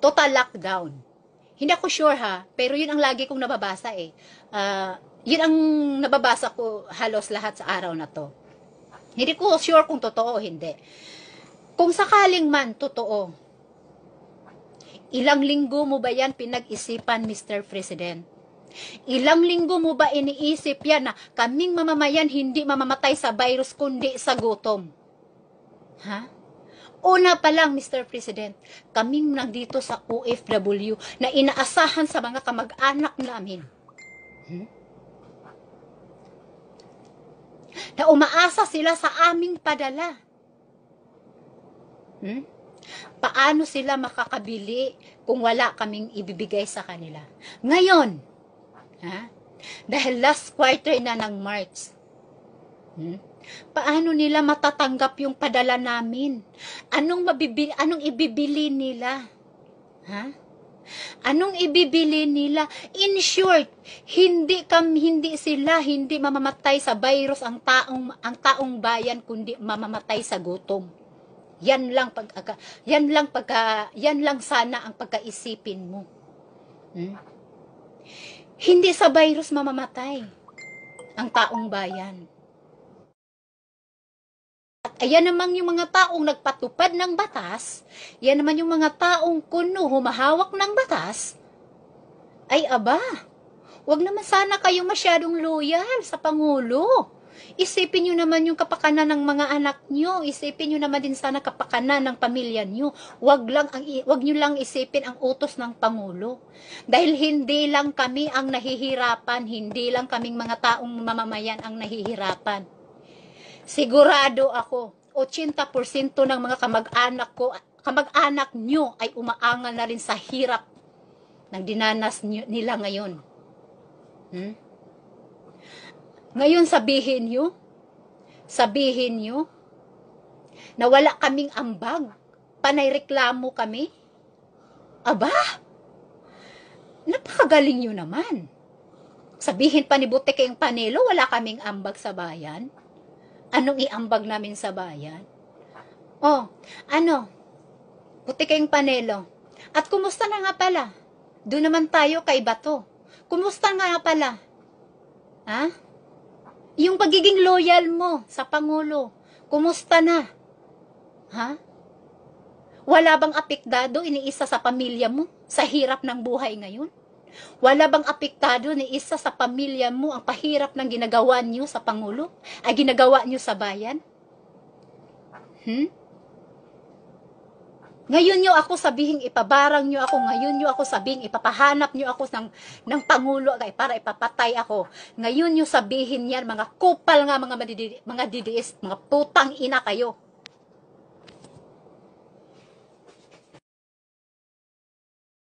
Total lockdown. Hindi ako sure ha, pero yun ang lagi kong nababasa eh. Uh, yun ang nababasa ko halos lahat sa araw na to. Hindi ko sure kung totoo o hindi. Kung sakaling man totoo, ilang linggo mo ba yan pinag-isipan, Mr. President? Ilang linggo mo ba iniisip yan na kaming mamamayan hindi mamamatay sa virus kundi sa gutom? Ha? Huh? Una pa lang, Mr. President, kaming nandito sa OFW na inaasahan sa mga kamag-anak namin. Hmm? Na umaasa sila sa aming padala. Hmm? Paano sila makakabili kung wala kaming ibibigay sa kanila? Ngayon, ha? dahil last quarter na ng March, hmm? Paano nila matatanggap yung padala namin? Anong, mabibili, anong ibibili nila? Ha? Anong ibibili nila? In short, hindi kam hindi sila hindi mamamatay sa virus ang taong ang taong bayan kundi mamamatay sa gutom. Yan lang pag yan lang pag ah, yan lang sana ang pagkaisipin mo. Hmm? Hindi sa virus mamamatay ang taong bayan. Ayan naman yung mga taong nagpatupad ng batas, yan naman yung mga taong kuno humahawak ng batas, ay aba, wag naman sana kayo masyadong loyal sa Pangulo. Isipin nyo naman yung kapakanan ng mga anak nyo. Isipin nyo naman din sana kapakanan ng pamilya nyo. Wag, lang ang, wag nyo lang isipin ang utos ng Pangulo. Dahil hindi lang kami ang nahihirapan, hindi lang kaming mga taong mamamayan ang nahihirapan Sigurado ako, 80% ng mga kamag-anak ko, kamag-anak nyo ay umaangal na rin sa hirap ng dinanas nila ngayon. Hmm? Ngayon sabihin nyo, sabihin nyo, na wala kaming ambag, panay reklamo kami. Aba, napakagaling nyo naman. Sabihin pa ni Butik kayong Panelo, wala kaming ambag sa bayan. Anong iambag namin sa bayan? Oh, ano? Puti kayong panelo. At kumusta na nga pala? Doon naman tayo kay Bato. Kumusta nga pala? Ha? Yung pagiging loyal mo sa Pangulo, kumusta na? Ha? Wala bang apektado iniisa sa pamilya mo sa hirap ng buhay ngayon? Wala bang apektado ni isa sa pamilya mo ang pahirap ng ginagawa niyo sa Pangulo? Ay ginagawa niyo sa bayan? Hmm? Ngayon nyo ako sabihin ipabarang niyo ako. Ngayon nyo ako sabihing ipapahanap niyo ako ng, ng Pangulo kay para ipapatay ako. Ngayon nyo sabihin yan, mga kupal nga mga, mga DDS, mga putang ina kayo.